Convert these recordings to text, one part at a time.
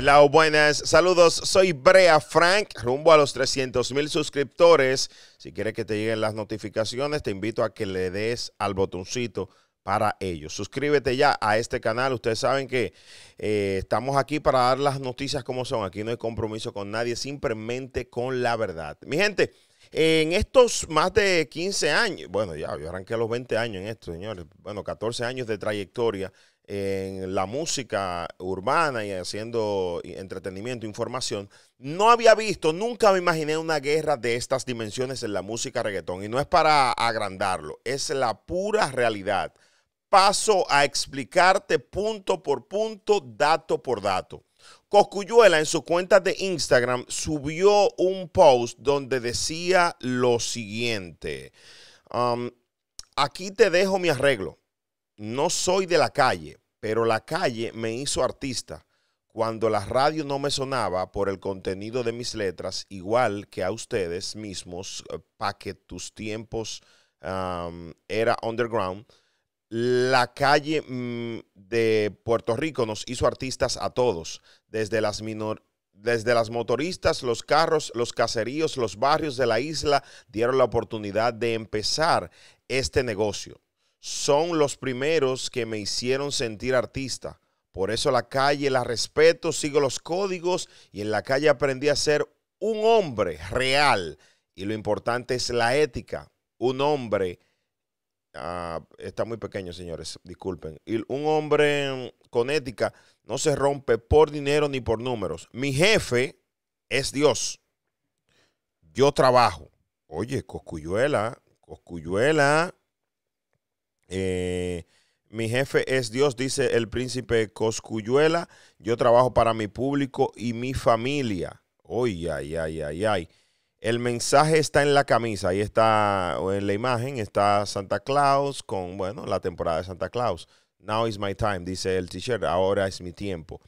Hello, buenas. Saludos, soy Brea Frank, rumbo a los 300 mil suscriptores. Si quieres que te lleguen las notificaciones, te invito a que le des al botoncito para ello. Suscríbete ya a este canal. Ustedes saben que eh, estamos aquí para dar las noticias como son. Aquí no hay compromiso con nadie, simplemente con la verdad. Mi gente, en estos más de 15 años, bueno, ya, yo arranqué a los 20 años en esto, señores. Bueno, 14 años de trayectoria en la música urbana y haciendo entretenimiento, información, no había visto, nunca me imaginé una guerra de estas dimensiones en la música reggaetón. Y no es para agrandarlo, es la pura realidad. Paso a explicarte punto por punto, dato por dato. Cocuyuela en su cuenta de Instagram subió un post donde decía lo siguiente. Um, aquí te dejo mi arreglo no soy de la calle, pero la calle me hizo artista cuando la radio no me sonaba por el contenido de mis letras, igual que a ustedes mismos, eh, pa' que tus tiempos era underground. La calle mm, de Puerto Rico nos hizo artistas a todos, desde las, desde las motoristas, los carros, los caseríos, los barrios de la isla, dieron la oportunidad de empezar este negocio son los primeros que me hicieron sentir artista. Por eso la calle la respeto, sigo los códigos y en la calle aprendí a ser un hombre real. Y lo importante es la ética. Un hombre, ah, está muy pequeño señores, disculpen. un hombre con ética no se rompe por dinero ni por números. Mi jefe es Dios. Yo trabajo. Oye, Coscuyuela, Coscuyuela. Eh, mi jefe es Dios, dice el príncipe Coscuyuela. Yo trabajo para mi público y mi familia. ay, ay, ay, ay. El mensaje está en la camisa. Ahí está, en la imagen, está Santa Claus con, bueno, la temporada de Santa Claus. Now is my time, dice el t-shirt. Ahora es mi tiempo.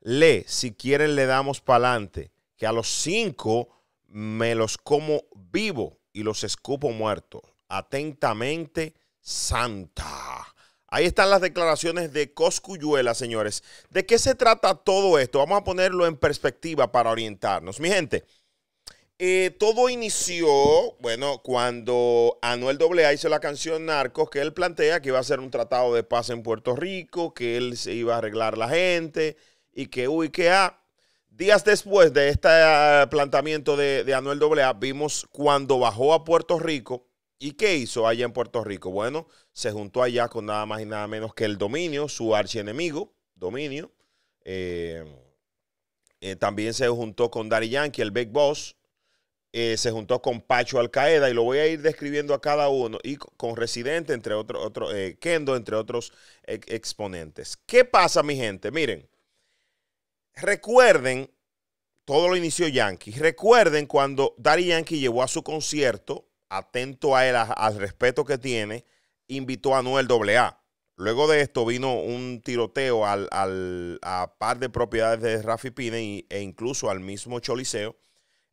Le, si quieren, le damos pa'lante. Que a los cinco me los como vivo y los escupo muertos. Atentamente Santa. Ahí están las declaraciones de Coscuyuela, señores. ¿De qué se trata todo esto? Vamos a ponerlo en perspectiva para orientarnos. Mi gente, eh, todo inició, bueno, cuando Anuel A hizo la canción Narcos, que él plantea que iba a hacer un tratado de paz en Puerto Rico, que él se iba a arreglar la gente y que, uy, que a ah. Días después de este ah, planteamiento de, de Anuel A vimos cuando bajó a Puerto Rico ¿Y qué hizo allá en Puerto Rico? Bueno, se juntó allá con nada más y nada menos que el dominio, su archienemigo, dominio. Eh, eh, también se juntó con Dari Yankee, el Big Boss. Eh, se juntó con Pacho Alcaeda y lo voy a ir describiendo a cada uno y con Residente, entre otros, otro, Kendo, entre otros e-, exponentes. ¿Qué pasa, mi gente? Miren, recuerden, todo lo inició Yankee, recuerden cuando Dari Yankee llevó a su concierto atento a él, al respeto que tiene, invitó a Noel AA. Luego de esto vino un tiroteo al, a par de propiedades de Rafi Pine e incluso al mismo Choliseo.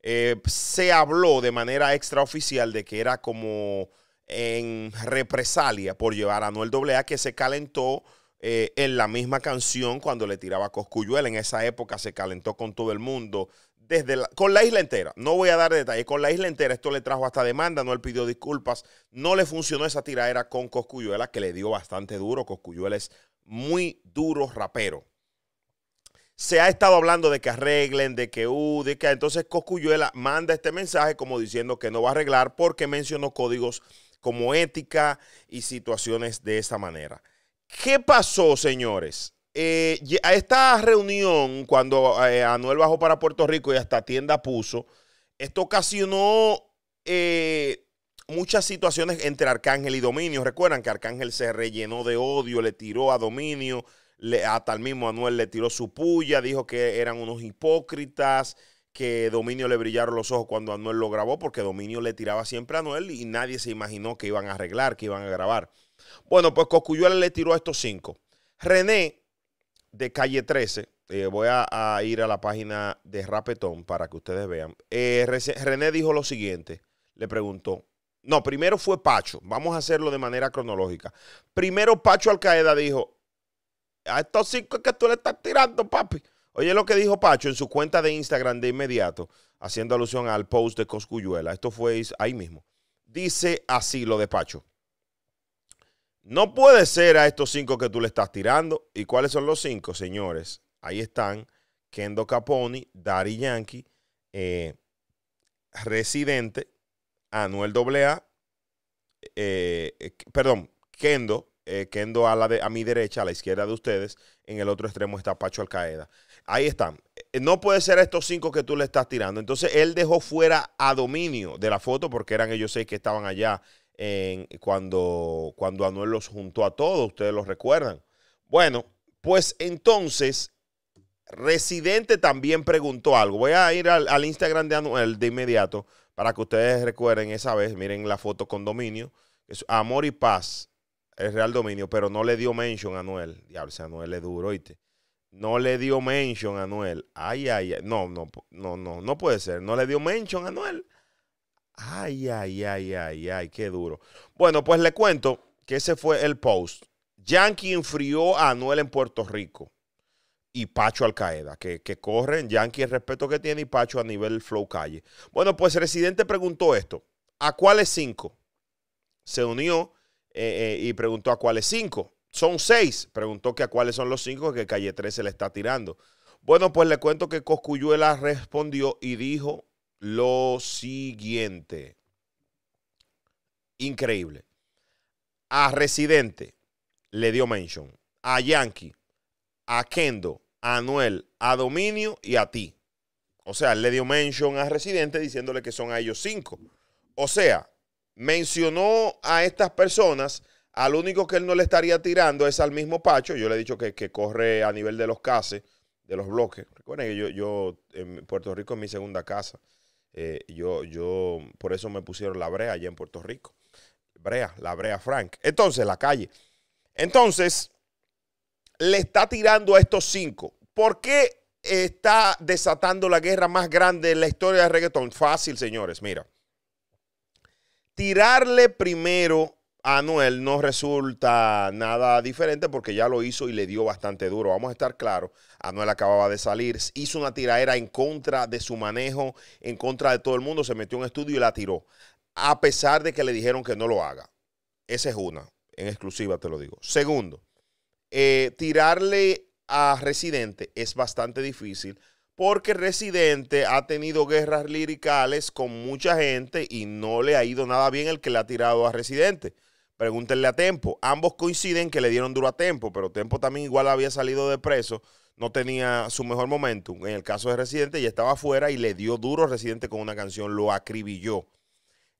Eh, se habló de manera extraoficial de que era como en represalia por llevar a Noel AA que se calentó eh, en la misma canción cuando le tiraba a Coscuyuela. En esa época se calentó con todo el mundo con la isla entera. No voy a dar detalles. Con la isla entera esto le trajo hasta demanda, no él pidió disculpas. No le funcionó esa tiradera con Coscuyuela, que le dio bastante duro. Coscuyuela es muy duro rapero. Se ha estado hablando de que arreglen, de que uh, de que entonces Coscuyuela manda este mensaje como diciendo que no va a arreglar porque mencionó códigos como ética y situaciones de esa manera. ¿Qué pasó, señores? Eh, a esta reunión, cuando eh, Anuel bajó para Puerto Rico y hasta tienda puso, esto ocasionó eh, muchas situaciones entre Arcángel y Dominio. Recuerdan que Arcángel se rellenó de odio, le tiró a Dominio, le, hasta el mismo Anuel le tiró su puya, dijo que eran unos hipócritas, que Dominio le brillaron los ojos cuando Anuel lo grabó, porque Dominio le tiraba siempre a Anuel y nadie se imaginó que iban a arreglar, que iban a grabar. Bueno, pues Cosculluela le tiró a estos cinco. René de Calle 13. Eh, voy a, ir a la página de Rapetón para que ustedes vean. Eh, René dijo lo siguiente, le preguntó. No, primero fue Pacho. Vamos a hacerlo de manera cronológica. Primero Pacho Alcaeda dijo, a estos cinco que tú le estás tirando, papi. Oye lo que dijo Pacho en su cuenta de Instagram de inmediato, haciendo alusión al post de Coscuyuela. Esto fue ahí mismo. Dice así lo de Pacho. No puede ser a estos cinco que tú le estás tirando. ¿Y cuáles son los cinco, señores? Ahí están Kendo Caponi, Dari Yankee, eh, Residente, Anuel AA, eh, eh, perdón, Kendo, Kendo a, la a mi derecha, a la izquierda de ustedes. En el otro extremo está Pacho Alcaeda. Ahí están. No puede ser a estos cinco que tú le estás tirando. Entonces él dejó fuera a dominio de la foto porque eran ellos seis que estaban allá cuando, cuando Anuel los juntó a todos, ustedes los recuerdan. Bueno, pues entonces, Residente también preguntó algo. Voy a ir al, Instagram de Anuel de inmediato para que ustedes recuerden esa vez, miren la foto con dominio, es Amor y Paz, el Real Dominio, pero no le dio mention a Anuel. Diablo, Anuel es duro, oíste. No le dio mention a Anuel. Ay, ay, ay. No, no, no, no, no puede ser. No le dio mention a Anuel. Ay, ay, ay, ay, ay, qué duro. Bueno, pues le cuento que ese fue el post. Yankee enfrió a Anuel en Puerto Rico y Pacho Alcaeda, que, que corren Yankee el respeto que tiene y Pacho a nivel flow calle. Bueno, pues el Residente preguntó esto. ¿A cuáles cinco? Se unió eh, eh, y preguntó a cuáles cinco. Son seis. Preguntó que a cuáles son los cinco que Calle 13 le está tirando. Bueno, pues le cuento que Coscuyuela respondió y dijo lo siguiente. Increíble. A Residente le dio mention. A Yankee, a Kendo, a Anuel, a Dominio y a ti. O sea, le dio mention a Residente diciéndole que son a ellos cinco. O sea, mencionó a estas personas. Al único que él no le estaría tirando es al mismo Pacho. Yo le he dicho que, que corre a nivel de los cases, de los bloques. Recuerden que yo, yo en Puerto Rico es mi segunda casa. Eh, yo, yo, por eso me pusieron la brea allá en Puerto Rico. Brea, la brea Frank. Entonces, la calle. Entonces, le está tirando a estos cinco. ¿Por qué está desatando la guerra más grande en la historia de reggaetón? Fácil, señores, mira. Tirarle primero Anuel no resulta nada diferente porque ya lo hizo y le dio bastante duro. Vamos a estar claros, Anuel acababa de salir, hizo una tiraera en contra de su manejo, en contra de todo el mundo, se metió en un estudio y la tiró, a pesar de que le dijeron que no lo haga. Esa es una, en exclusiva te lo digo. Segundo, eh, tirarle a Residente es bastante difícil porque Residente ha tenido guerras liricales con mucha gente y no le ha ido nada bien el que le ha tirado a Residente. Pregúntenle a Tempo. Ambos coinciden que le dieron duro a Tempo, pero Tempo también igual había salido de preso. No tenía su mejor momento. En el caso de Residente, ya estaba afuera y le dio duro a Residente con una canción. Lo acribilló.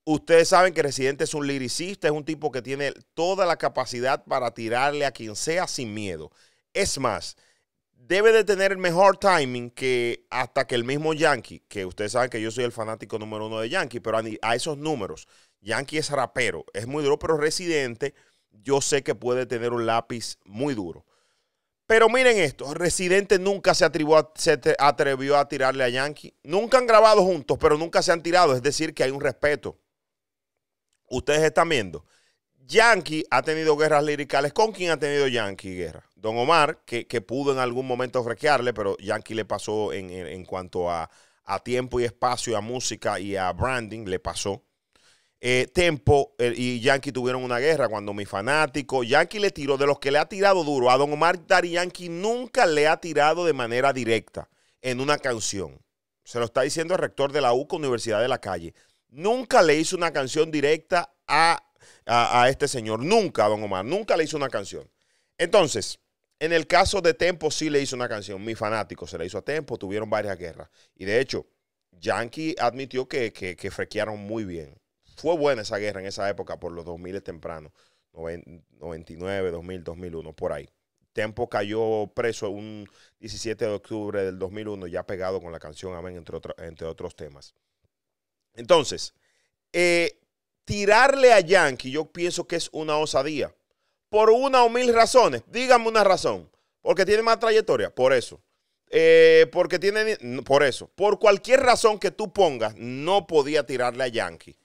Ustedes saben que Residente es un liricista, es un tipo que tiene toda la capacidad para tirarle a quien sea sin miedo. Es más, debe de tener el mejor timing que hasta que el mismo Yankee, que ustedes saben que yo soy el fanático número uno de Yankee, pero a esos números Yankee es rapero, es muy duro, pero Residente yo sé que puede tener un lápiz muy duro. Pero miren esto, Residente nunca se, atrevió a tirarle a Yankee. Nunca han grabado juntos, pero nunca se han tirado. Es decir, que hay un respeto. Ustedes están viendo. Yankee ha tenido guerras liricales. ¿Con quién ha tenido Yankee guerra? Don Omar, que, pudo en algún momento frequearle, pero Yankee le pasó en, cuanto a, a, tiempo y espacio, a música y a branding, le pasó. Eh, tempo eh, y Yankee tuvieron una guerra cuando mi fanático Yankee le tiró, de los que le ha tirado duro, a Don Omar Dari Yankee nunca le ha tirado de manera directa en una canción. Se lo está diciendo el rector de la UCA, Universidad de la Calle. Nunca le hizo una canción directa a, a, este señor, nunca Don Omar, nunca le hizo una canción. Entonces, en el caso de Tempo sí le hizo una canción, mi fanático se la hizo a Tempo, tuvieron varias guerras. Y de hecho, Yankee admitió que, que, que frequearon muy bien fue buena esa guerra en esa época por los 2000 temprano, 99, 2000, 2001, por ahí. Tempo cayó preso un 17 de octubre del 2001, ya pegado con la canción Amén, entre, otros temas. Entonces, eh, tirarle a Yankee yo pienso que es una osadía. Por una o mil razones. Dígame una razón. Porque tiene más trayectoria. Por eso. Eh, porque tiene... Por eso. Por cualquier razón que tú pongas, no podía tirarle a Yankee.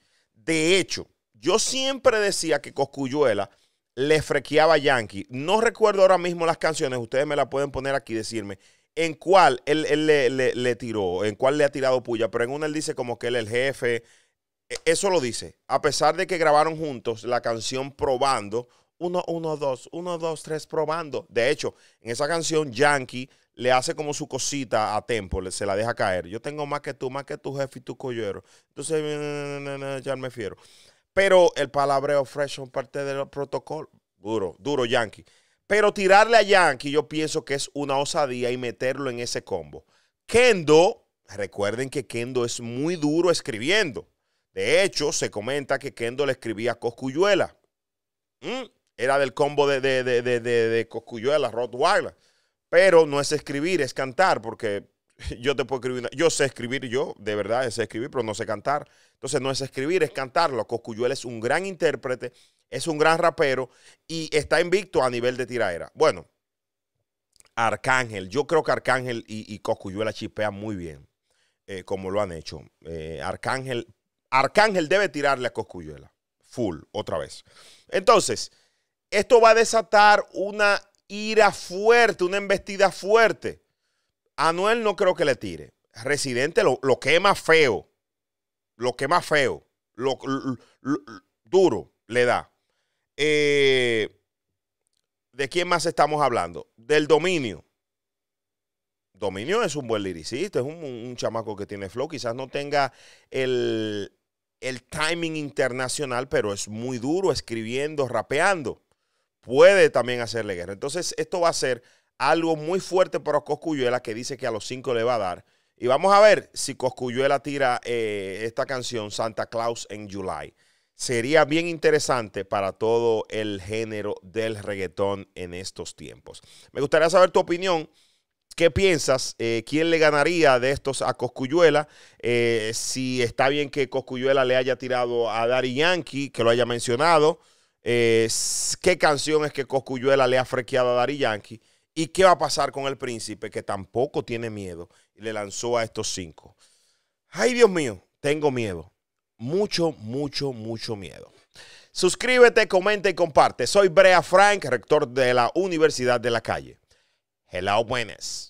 De hecho, yo siempre decía que Coscuyuela le frequeaba a Yankee. No recuerdo ahora mismo las canciones, ustedes me las pueden poner aquí y decirme en cuál él, le, le, le, tiró, en cuál le ha tirado puya, pero en una él dice como que él es el jefe. E, eso lo dice. A pesar de que grabaron juntos la canción Probando, uno, uno, 2, 1, dos, tres, probando. De hecho, en esa canción, Yankee le hace como su cosita a Tempo, se la deja caer. Yo tengo más que tú, más que tu jefe y tu collero. Entonces, ya me fiero. Pero el palabreo fresh son parte del protocolo. Duro, duro Yankee. Pero tirarle a Yankee yo pienso que es una osadía y meterlo en ese combo. Kendo, recuerden que Kendo es muy duro escribiendo. De hecho, se comenta que Kendo le escribía a Coscuyuela. ¿Mm? era del combo de, de, de, de, Rottweiler. Pero no es escribir, es cantar, porque yo te puedo escribir. yo sé escribir, yo de verdad sé escribir, pero no sé cantar. Entonces no es escribir, es cantarlo. Coscuyuela es un gran intérprete, es un gran rapero y está invicto a nivel de tiraera. Bueno, Arcángel. Yo creo que Arcángel y, y Coscuyuela chipean muy bien, eh, como lo han hecho. Eh, Arcángel, Arcángel debe tirarle a Coscuyuela. Full, otra vez. Entonces, esto va a desatar una ira fuerte, una embestida fuerte. Anuel no creo que le tire. Residente lo, lo quema feo. Lo quema feo. Lo, duro le da. Eh, ¿De quién más estamos hablando? Del dominio. Dominio es un buen liricista, es un, chamaco que tiene flow. Quizás no tenga el, el timing internacional, pero es muy duro escribiendo, rapeando puede también hacerle guerra. Entonces, esto va a ser algo muy fuerte para Coscuyuela, que dice que a los cinco le va a dar. Y vamos a ver si Coscuyuela tira eh, esta canción, Santa Claus en July. Sería bien interesante para todo el género del reggaetón en estos tiempos. Me gustaría saber tu opinión. ¿Qué piensas? Eh, ¿Quién le ganaría de estos a Coscuyuela? Eh, si está bien que Coscuyuela le haya tirado a Dari Yankee, que lo haya mencionado. Eh, qué canción es que Cosculluela le ha frequeado a Dari Yankee y qué va a pasar con el príncipe que tampoco tiene miedo y le lanzó a estos cinco. Ay, Dios mío, tengo miedo. Mucho, mucho, mucho miedo. Suscríbete, comenta y comparte. Soy Brea Frank, rector de la Universidad de la Calle. Hello, buenas.